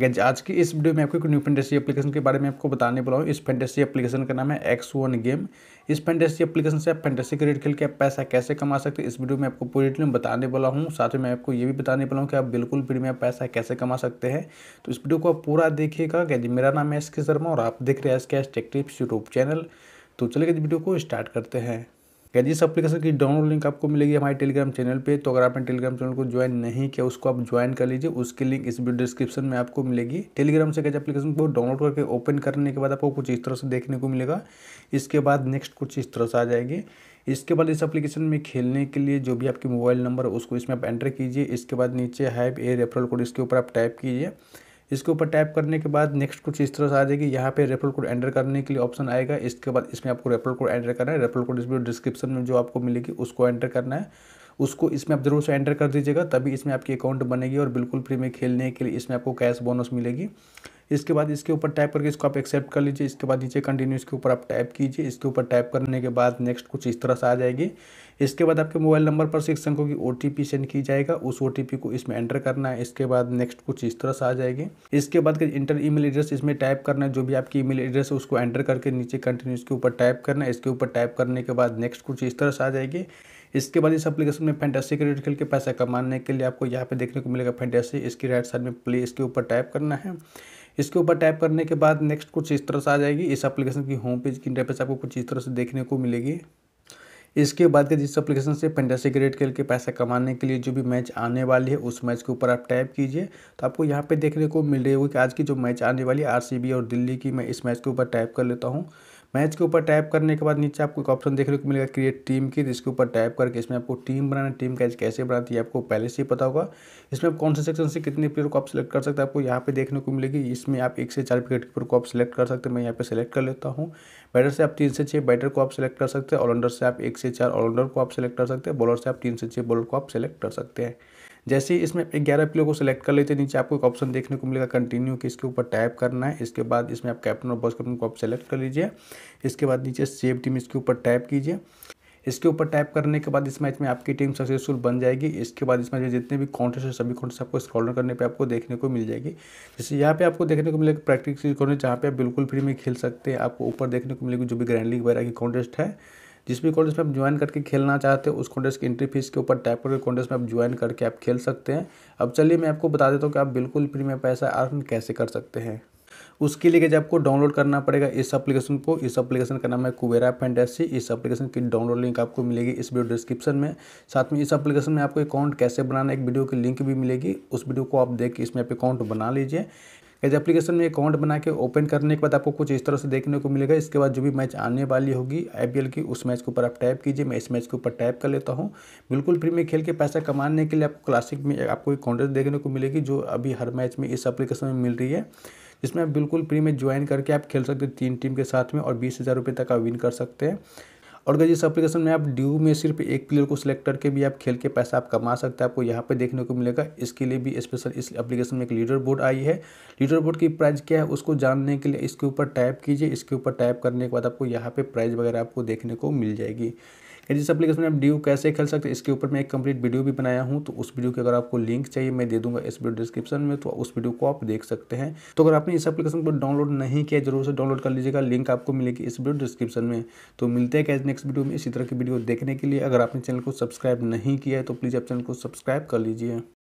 guys आज की इस वीडियो में आपको एक न्यू फेंटेसी एप्लीकेशन के बारे में आपको बताने बोला हूँ इस फेंटेसी एप्लीकेशन का नाम है एक्स वन गेम इस फेंटेसी एप्लीकेशन से आप फेंटेसी क्रिएट खेल के आप पैसा कैसे कमा सकते हैं इस वीडियो में आपको पूरी डिटेल में बताने बोला हूँ साथ में मैं आपको ये भी बताने बोला हूँ कि आप बिल्कुल फ्री में पैसा कैसे कमा सकते हैं तो इस वीडियो को आप पूरा देखिएगा गैज मेरा नाम है एस के शर्मा और आप देख रहे हैं एस के एस टेक्टिव यूट्यूब चैनल तो चलिए वीडियो को स्टार्ट करते हैं गैज इस अप्लीकेशन की डाउनलोड लिंक आपको मिलेगी हमारे टेलीग्राम चैनल पे तो अगर आपने टेलीग्राम चैनल को ज्वाइन नहीं किया उसको आप ज्वाइन कर लीजिए उसकी लिंक इस वीडियो डिस्क्रिप्शन में आपको मिलेगी टेलीग्राम से कैसे अपलीकेशन को डाउनलोड करके ओपन करने के बाद आपको कुछ इस तरह से देखने को मिलेगा इसके बाद नेक्स्ट कुछ इस तरह से आ जाएगी इसके बाद इस एप्लीकेशन में खेलने के लिए जो भी आपके मोबाइल नंबर है उसको इसमें आप एंटर कीजिए इसके बाद नीचे हैव ए रेफरल कोड इसके ऊपर आप टाइप कीजिए इसके ऊपर टैप करने के बाद नेक्स्ट कुछ इस तरह से आ जाएगी यहाँ पे रेफरल कोड एंटर करने के लिए ऑप्शन आएगा इसके बाद इसमें आपको रेफरल कोड एंटर करना है रेफरल कोड इसमें डिस्क्रिप्शन में जो आपको मिलेगी उसको एंटर करना है उसको इसमें आप जरूर से एंटर कर दीजिएगा तभी इसमें आपकी अकाउंट बनेगी और बिल्कुल फ्री में खेलने के लिए इसमें आपको कैश बोनस मिलेगी इसके बाद इसके ऊपर टाइप करके इसको आप एक्सेप्ट कर लीजिए इसके बाद नीचे कंटिन्यू इसके ऊपर आप टाइप कीजिए इसके ऊपर टाइप करने के बाद नेक्स्ट कुछ इस तरह से आ जाएगी इसके बाद आपके मोबाइल नंबर पर सिक्स अंकों की ओ सेंड की जाएगा उस ओ को इसमें एंटर करना है इसके बाद नेक्स्ट कुछ इस तरह से आ जाएगी इसके बाद इंटर ईमेल एड्रेस इसमें टाइप करना है जो भी आपकी ईमेल एड्रेस है उसको एंटर करके नीचे कंटिन्यू इसके ऊपर टाइप करना है इसके ऊपर टाइप करने के बाद नेक्स्ट कुछ इस तरह से आ जाएगी इसके बाद इस एप्लीकेशन में फैंटेसी क्रेडिट खेल के पैसा कमाने के लिए आपको यहाँ पे देखने को मिलेगा फैंटेसी इसकी राइट साइड में प्ले इसके ऊपर टाइप करना है इसके ऊपर टाइप करने के बाद नेक्स्ट कुछ इस तरह से आ जाएगी इस एप्लीकेशन की होम पेज की इंटरफेस आपको कुछ इस तरह से देखने को मिलेगी इसके बाद के जिस एप्लीकेशन से फंटेसी क्रिएट करके पैसा कमाने के लिए जो भी मैच आने वाली है उस मैच के ऊपर आप टाइप कीजिए तो आपको यहाँ पे देखने को मिल रही होगी कि आज की जो मैच आने वाली है आरसीबी और दिल्ली की मैं इस मैच के ऊपर टाइप कर लेता हूँ मैच के ऊपर टाइप करने के बाद नीचे आपको एक ऑप्शन देखने को मिलेगा क्रिएट टीम की जिसके ऊपर टाइप करके इसमें आपको टीम बनाना टीम कैच कैसे बनाती है आपको पहले से ही पता होगा इसमें आप कौन से सेक्शन से कितने प्लेयर को आप सेलेक्ट कर सकते हैं आपको यहाँ पे देखने को मिलेगी इसमें आप एक से चार विकेट कीपर को आप सेलेक्ट कर सकते हैं मैं यहाँ पे सेलेक्ट कर लेता हूँ बैटर से आप तीन से छः बैटर को आप सेलेक्ट कर सकते हैं ऑलराउंडर से आप एक से चार ऑलराउंडर को आप सेलेक्ट कर सकते हैं बॉलर से आप तीन से छः बॉलर को आप सेलेक्ट कर सकते हैं जैसे ही इसमें ग्यारह प्लेयर को सिलेक्ट कर लेते हैं नीचे आपको एक ऑप्शन देखने को मिलेगा कंटिन्यू कि इसके ऊपर टाइप करना है इसके बाद इसमें आप कैप्टन और बॉस कैप्टन को आप सेलेक्ट कर लीजिए इसके बाद नीचे सेव टीम इसके ऊपर टाइप कीजिए इसके ऊपर टाइप करने के बाद इस मैच में आपकी टीम सक्सेसफुल बन जाएगी इसके बाद इस मैच में जितने भी कॉन्टेस्ट है सभी कॉन्टेस्ट आपको स्क्रॉल करने पे आपको देखने को मिल जाएगी जैसे यहाँ पे आपको देखने को मिलेगा प्रैक्टिस कॉन्टेस्ट जहाँ पे आप बिल्कुल फ्री में खेल सकते हैं आपको ऊपर देखने को मिलेगी जो भी ग्रैंड लीग वगैरह की कॉन्टेस्ट है जिस भी कॉन्टेस्ट में आप ज्वाइन करके खेलना चाहते हो उस कॉन्टेस्ट की एंट्री फीस के ऊपर टाइप करके कॉन्टेस्ट में आप ज्वाइन करके आप खेल सकते हैं अब चलिए मैं आपको बता देता हूँ कि आप बिल्कुल फ्री में पैसा अर्न कैसे कर सकते हैं उसके लिए जब आपको डाउनलोड करना पड़ेगा इस एप्लीकेशन को इस एप्लीकेशन का नाम है कुबेरा फैंटेसी इस एप्लीकेशन की डाउनलोड लिंक आपको मिलेगी इस वीडियो डिस्क्रिप्शन में साथ में इस एप्लीकेशन में आपको अकाउंट कैसे बनाना एक वीडियो की लिंक भी मिलेगी उस वीडियो को आप देख के इसमें आप अकाउंट बना लीजिए इस एप्लीकेशन में अकाउंट बना के ओपन करने के बाद आपको कुछ इस तरह से देखने को मिलेगा इसके बाद जो भी मैच आने वाली होगी आई की उस मैच के ऊपर आप टाइप कीजिए मैं इस मैच के ऊपर टैप कर लेता हूँ बिल्कुल फ्री में खेल के पैसा कमाने के लिए आपको क्लासिक में आपको एक कॉन्टेस्ट देखने को मिलेगी जो अभी हर मैच में इस एप्लीकेशन में मिल रही है जिसमें आप बिल्कुल फ्री में ज्वाइन करके आप खेल सकते हैं तीन टीम के साथ में और बीस हज़ार रुपये तक आप विन कर सकते हैं और अगर इस एप्लीकेशन में आप ड्यू में सिर्फ एक प्लेयर को सिलेक्ट करके भी आप खेल के पैसा आप कमा सकते हैं आपको यहाँ पे देखने को मिलेगा इसके लिए भी स्पेशल इस एप्लीकेशन में एक लीडर बोर्ड आई है लीडर बोर्ड की प्राइस क्या है उसको जानने के लिए इसके ऊपर टाइप कीजिए इसके ऊपर टाइप करने के बाद आपको यहाँ पर प्राइज़ वगैरह आपको देखने को मिल जाएगी जिस एप्लीकेशन में आप ड्यू कैसे खेल सकते हैं इसके ऊपर मैं एक कंप्लीट वीडियो भी बनाया हूँ तो उस वीडियो की अगर आपको लिंक चाहिए मैं दे दूंगा इस वीडियो डिस्क्रिप्शन में तो उस वीडियो को आप देख सकते हैं तो अगर आपने इस एप्लीकेशन को डाउनलोड नहीं किया जरूर से डाउनलोड कर लीजिएगा लिंक आपको मिलेगी इस वीडियो डिस्क्रिप्शन में तो मिलते हैं नेक्स्ट वीडियो में इसी तरह की वीडियो देखने के लिए अगर आपने चैनल को सब्सक्राइब नहीं किया है तो प्लीज़ आप चैनल को सब्सक्राइब कर लीजिए